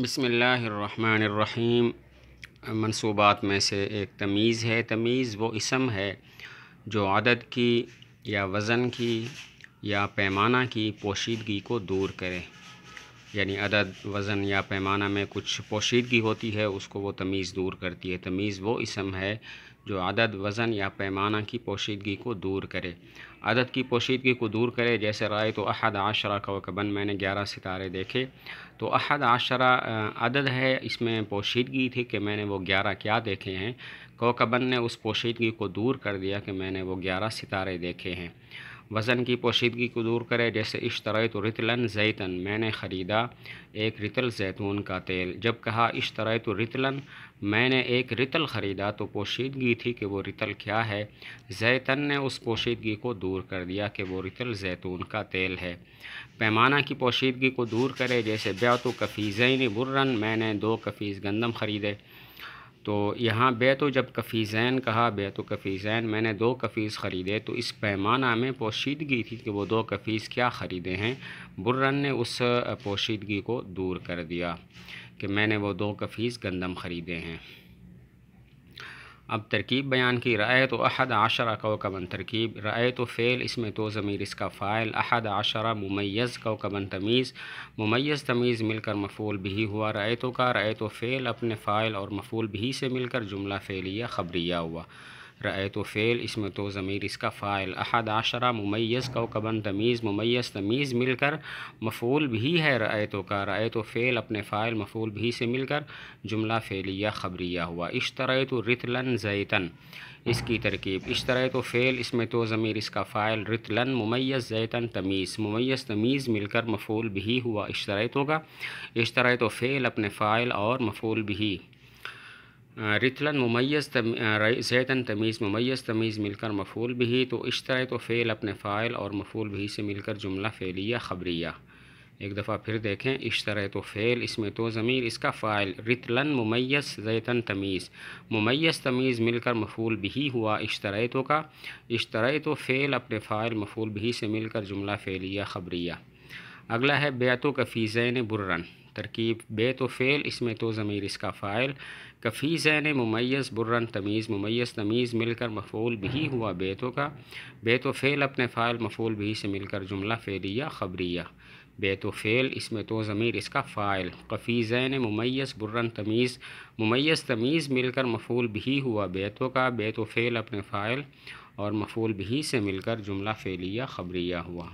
बसमीम मनसूबात में से एक तमीज़ है तमीज़ वो इसम है जो आदत की या वज़न की या पैमाना की पोशीदगी को दूर करे यानी अदद वज़न या पैमाना में कुछ पोशीदगी होती है उसको वो तमीज़ दूर करती है तमीज़ वो इसम है जो अदद वज़न या पैमाना की पोशीदगी को दूर करे अदद की पोशीदगी को दूर करे जैसे राय तो अहद आशरा कवकबन मैंने ग्यारह सितारे देखे तो अहद आशरा अदद है इसमें पोशीदगी थी कि मैंने वो ग्यारह क्या देखे हैं कोकबन ने उस पोशीदगी को दूर कर दिया कि मैंने वो ग्यारह सितारे देखे हैं वज़न की पोशीदगी को दूर करे जैसे इश्तरत रितलन जैतन मैंने ख़रीदा एक रितल जैतून का तेल जब कहा इश्तरत रितलन मैंने एक रितल ख़रीदा तो पोशीदगी थी कि वो रितल क्या है जैतन ने उस पोशीदगी को दूर कर दिया कि वो रितल जैतून का तेल है पैमाना की पोशीदगी को दूर करे जैसे ब्यातु कफ़ीज़ैन बुर्रन मैंने दो कफ़ीज़ गंदम ख़रीदे तो यहाँ बे तो जब कफ़ीज़ैन कहा बे तो कफ़ीज़ैन मैंने दो कफ़ीज़ ख़रीदे तो इस पैमाना में पोशीदगी थी कि वो दो कफ़ीज़ क्या ख़रीदे हैं बुर्रन ने उस पोशीदगी को दूर कर दिया कि मैंने वो दो कफ़ीज़ गंदम ख़रीदे हैं अब तरकीब बयान की राय तो अहद आशरा कोकबन तरकीब राय तो फ़ेल इसमें तो ज़मीर इसका फ़ाइल अहद आशरा मुमैज़ कोकबन तमीज़ मुमैज़ तमीज़ मिलकर मफूल भी हुआ राय तो का राय तो फ़ेल अपने फ़ाइल और मफूल भी से मिलकर जुमला फ़ेलिया ख़बरिया हुआ रे तो फ़ेल इसमें तो ज़मीर इसका फ़ाइल अहद आशरा मुमैज़ कौकबन तमीज़ मुमैज़ तमीज़ मिलकर मफूल भी है रे तो का रे तो फ़ेल अपने फ़ाइल मफूल भी से मिलकर जुमला फ़ेलिया खबरिया हुआ इस तरह तो रितलन जैतन इसकी तरकीब इस तरह तो फ़ेल इसमें तो ज़मीर इसका फ़ाइल रितलन मुमैज़ जैतन तमीज़ मुमैज़ तमीज़ मिलकर मफूल भी हुआ इस तरह तो का इस तरह तो फ़ेल अपने फ़ाइल और मफूल भी रितलन मुमैस सैतन तमीज़ मुमैस तमीज़ मिलकर मफूल भी तो तरह तो फ़ेल अपने फ़ाइल और मफूल भी से मिलकर जुमला फ़ेलिया ख़बरिया एक दफ़ा फिर देखें तरह तो फ़ेल इसमें तो ज़मीर इसका फ़ाइल रितलन मुमैस जैतन तमीज़ मुमैस तमीज़ मिलकर मफूल भी हुआ तरह तो का तरह तो फ़ेल अपने फ़ाइल मफूल भी से मिलकर जुमला फ़ेलिया ख़बरिया अगला है बेतु कफ़ीज़ैन बुर्रन तरकीब बेत फ़ेल इसमें तो ज़मीर इसका फ़ाइल कफ़ीज़ैन ममैज़ बुर्रन तमीज़ ममैज़ तमीज़ मिलकर मफूल भी हुआ बेतों का तो फ़ेल अपने फ़ाइल मफूल भी से मिलकर जुमला फ़ेलिया ख़बरिया बेतो फ़ेल इसमें तो ज़मीर इसका फ़ाइल कफ़ीज़ैन ममैज़ बुर्रन तमीज़ ममैज़ तमीज़ मिलकर मफूल भी हुआ बेतों का बेतो फ़ेल अपने फ़ाइल और मफूल भी से मिलकर जुमला फ़ेलिया ख़बरिया हुआ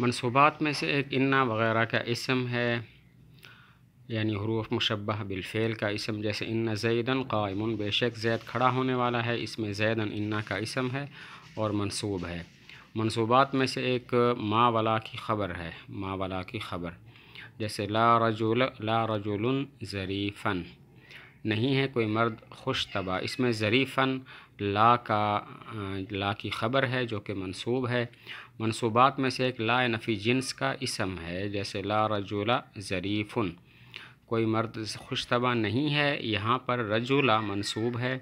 मनसूबात में से एक इन्ना वगैरह का इसम है यानी हरूफ मुशबा बिलफ़ेल का इसम जैसे इन्ना जैदन कायम बेशक जैद खड़ा होने वाला है इसमें जैदन इन्ना का इसम है और मनसूब है मनसूबात में से एक माँ वाला की ख़बर है माँ वाला की ख़बर जैसे ला रजुल ला रजुल ज़रीफ़न नहीं है कोई मर्द खुश तबा इसमें ज़रीफ़न ला का ला की ख़बर है जो कि मंसूब है मनसूबात में से एक ला नफ़ी जिन्स का इसम है जैसे ला रजुला ज़रीफ़न कोई मर्द खुश तबा नहीं है यहाँ पर रजुला मंसूब है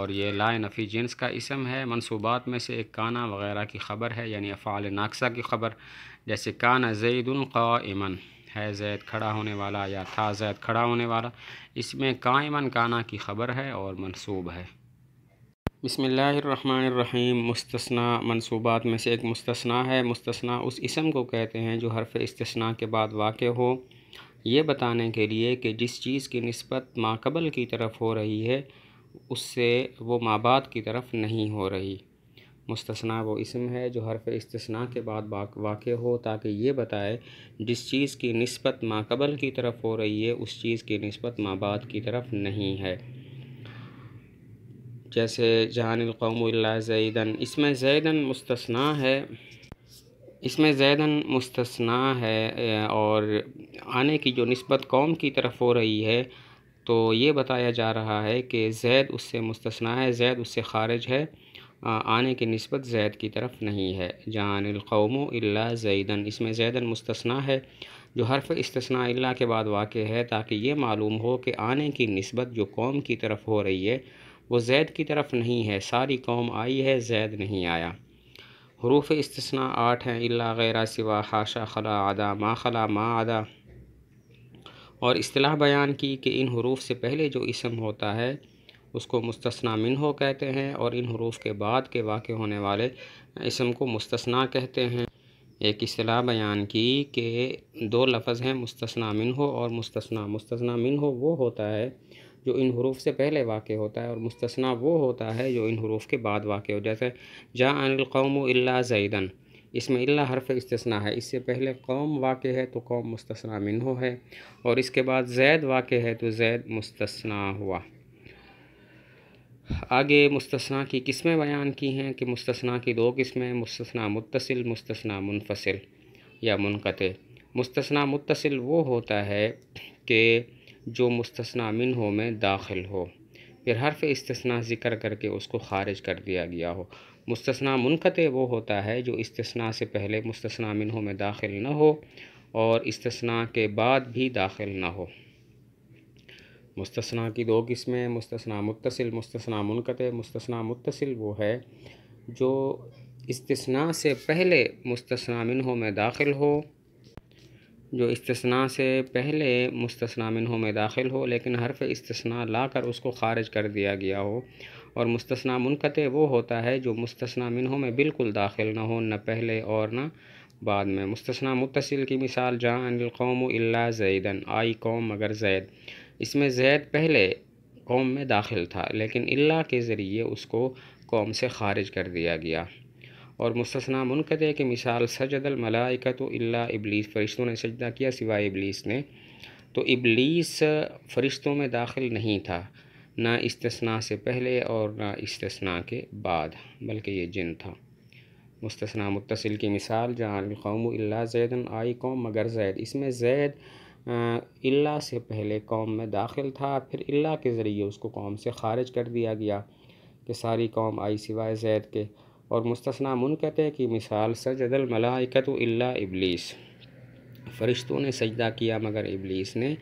और ये ला नफ़ी जिन्स का इसम है मनसूबात में से एक काना वगैरह की ख़बर है यानी अफ़ाल नाकसा की ख़बर जैसे काना जैदन क़ा है जैद खड़ा होने वाला या था जैद खड़ा होने वाला इसमें कायमन काना की खबर है और मनसूब है बसमीम मुस्तना मनसूबात में से एक मुस्तना है मुस्तना उस इसम को कहते हैं जो हरफ इस्तना के बाद वाक़ हो ये बताने के लिए कि जिस चीज़ की नस्बत माकबल की तरफ हो रही है उससे वो माबाद की तरफ नहीं हो रही मुस्तना वो इसम है जो हरफ इसना के बाद वाक़ हो ताकि ये बताए जिस चीज़ की नस्बत माकबल की तरफ हो रही है उस चीज़ की नस्बत माँ बाप की तरफ नहीं है जैसे जहानकौम जैदन इसमें जैदन मुस्तना है इसमें जैदन मुस्तना है और आने की जो नस्बत कौम की तरफ हो रही है तो ये बताया जा रहा है कि जैद उससे मुस्तना है जैद उससे खारिज है आने की नस्बत जैद की तरफ नहीं है जानकौम अल्ला जैदन इसमें जैदन मुस्तना है जो हरफ इसतना के बाद वाक़ है ताकि ये मालूम हो कि आने की नस्बत जो कौम की तरफ हो रही है वो जैद की तरफ नहीं है सारी कौम आई है जैद नहीं आया हरूफ इसतना आठ हैं अल्ला गैरा सिवा हाशा खला आदा मा खला मा आदा और असलाह बयान की कि इन हरूफ से पहले जो इसम होता है उसको मुस्तना मिन हो कहते हैं और इन हरूफ के बाद के वाक़ होने वाले इसम को मुस्तना कहते हैं एक असलाह बयान की कि दो लफ्ज़ हैं मुस्तना मिन हो और मुस्तना मुस्तना मिन हो वो होता है जो इन हरूफ से पहले वाक़ होता है और मुस्तना वो होता है जो इन हरूफ के बाद वाक़ हो जैसे जा अनिलकौम जैदन इसमें अल्ला हरफ इस्तना है इससे पहले कौम वाक़ है तो कौम मुस्तना मिन हो है और इसके बाद जैद वाक़ है तो जैद मुस्तना हुआ आगे मुस्तना की किस्में बयान की हैं कि मुस्तना की दो किस्में मुस्तना मुतसिल मुस्तना मुनफसिल या मुनक़ मुस्तना मुतसिल वो होता है कि जो मुस्तना मिन हो में दाखिल हो फिर हरफ इसतना ज़िक्र करके उसको खारिज कर दिया गया हो मुस्तना मुनक़ वो होता है जो इसना से पहले मुस्तना मिन हो में दाखिल न हो और इस्तना के बाद भी दाखिल न हो मुस्तना की दो किस्में मुस्तना मुतसिल मुस्तना मुनक़त मुस्तना मुतसिल वो है जो इसतना से पहले मुस्तना मिनहों में दाखिल हो जो इसतना से पहले मुस्तना मिनहों में दाखिल हो लेकिन हरफ इसतना ला कर उसको खारिज कर दिया गया हो और मुस्तना मुनक़त वो होता है जो मुस्तना मिनहों में बिल्कुल दाखिल ना हो न पहले और न बाद में मुस्तना मुतसिल की मिसाल जहाँ कौम अल्ला जैदन आई कौम मगर जैद इसमें जैद पहले कौम में दाखिल था लेकिन अल्लाह के ज़रिए उसको कौम से खारिज कर दिया गया और मुस्तना मुनकदे की मिसाल सजदल तो अल्ला इबलीस फ़रिश्तों ने सजदा किया सिवाय इबलीस ने तो इबलीस फ़रिश्तों में दाखिल नहीं था ना इसतना से पहले और ना इसतना के बाद बल्कि ये जिन था मुस्तना मुतसिल की मिसाल जहाँ कौम अल्ला जैदन आई कौम मगर जैद इसमें जैद इल्ला से पहले कौम में दाखिल था फिर इल्ला के ज़रिए उसको कौम से ख़ारिज कर दिया गया कि सारी कौम आई सिवाय जैद के और मुस्तना हैं की मिसाल सजदल मलाइकत इल्ला इबलीस फ़रिश्तों ने सजदा किया मगर इबलीस ने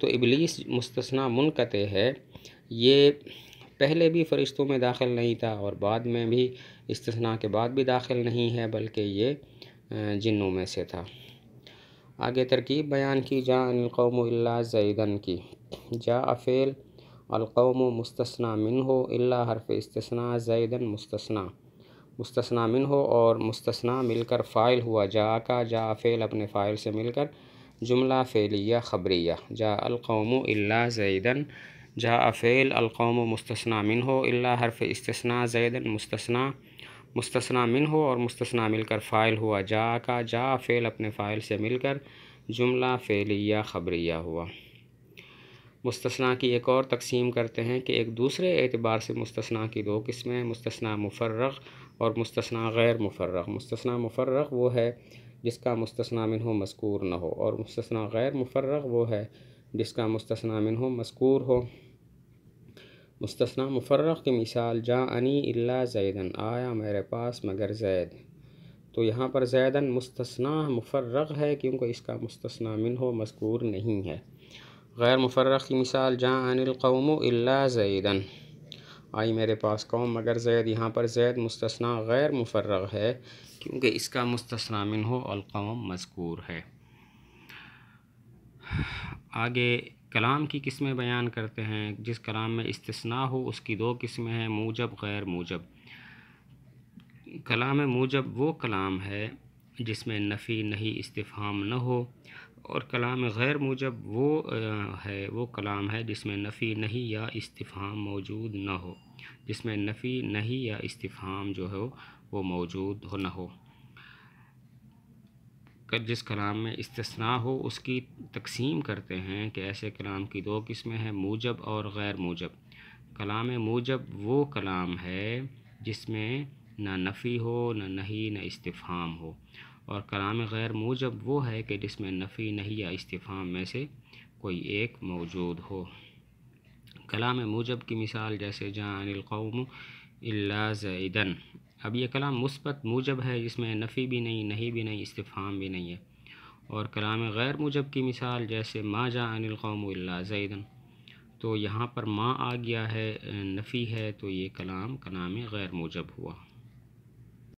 तो इबलीस मुस्तना कहते है ये पहले भी फ़रिश्तों में दाखिल नहीं था और बाद में भी इस्तना के बाद भी दाखिल नहीं है बल्कि ये जिन्नों में से था आगे तरकीब बयान की जा अनकौम जैदन की जा अफ़ेल अलकौम मुस्तना मिन हो अल्ला हरफ इसतना जैदन मुस्तना मुस्तना मिन हो और मुस्तना मिलकर फ़ाइल हुआ जा का जा अफेल अपने फ़ाइल से मिलकर जुमला फ़ेलिया ख़बरिया जा अलकौम अल्ला जैदन जा अफ़ेल अलकौम मुस्तना मिन हो अल्ला हरफ इसतना जैदन मुस्तना मुस्तना मिन हो और मुस्तना मिलकर फ़ाइल हुआ जा का जा फ़ेल अपने फ़ाइल से मिलकर जुमला फ़ेलिया खबरिया हुआ मुस्तना की एक और तकसीम करते हैं कि एक दूसरे एतबार से मुस्तना की दो किस्में मुस्तना मुफर्रक और मुस्तना गैर मुफर्रक मुस्तना मुफर्रक वो है जिसका मुस्तना मिन हो मस्कूर न हो और मुस्तना गैर मुफर्रक वो है जिसका मुस्तना मिन हो मस्कूर हो मुस्तना मुफर्रक़ की मिसाल जा अनी अल्ला जैदन आया मेरे पास मगर जैद तो यहाँ पर जैदन मुस्तना मुफर्रक़ है क्योंकि इसका मुस्तना मिन हो मजकूर नहीं है गैर मुफर्रक़ की मिसाल जा अनिलकौम जैदन आई मेरे पास कौम मगर जैद यहाँ पर जैद मुस्तना गैर मुफर्रग है क्योंकि इसका मुस्तना मिन हो अलकौम मजकूर है आगे कलाम की किस्में बयान करते हैं जिस कलाम में इस्तना हो उसकी दो किस्में हैं मूजब गैर मूजब कलाम मूजब वो कलाम है जिसमें नफ़ी नहीं इस्तफाम न हो और कलाम गैर मूजब वो है वो कलाम है जिसमें नफ़ी नहीं या इस्तफाम मौजूद न हो जिसमें नफ़ी नहीं या इस्तफाम जो है वो मौजूद हो न हो कर जिस कलाम में इस्तना हो उसकी तकसीम करते हैं कि ऐसे कलाम की दो किस्में हैं मूजब और गैर मूजब कलाम मूजब वो कलाम है जिसमें ना नफ़ी हो ना नहीं ना इस्तफाम हो और कलाम गैर मूजब वो है कि जिसमें नफ़ी नहीं या इस्तफाम में से कोई एक मौजूद हो कलाम मूजब की मिसाल जैसे जानकौम अल्लाजन अब ये कलाम मुस्बत मूजब है जिसमें नफ़ी भी नहीं नहीं भी नहीं इस्तेफ़ाम भी नहीं है और कलाम गैर मूजब की मिसाल जैसे माँ जा अनिलकौम जैदन तो यहाँ पर माँ आ गया है नफ़ी है तो ये कलाम कलाम गैर मूजब हुआ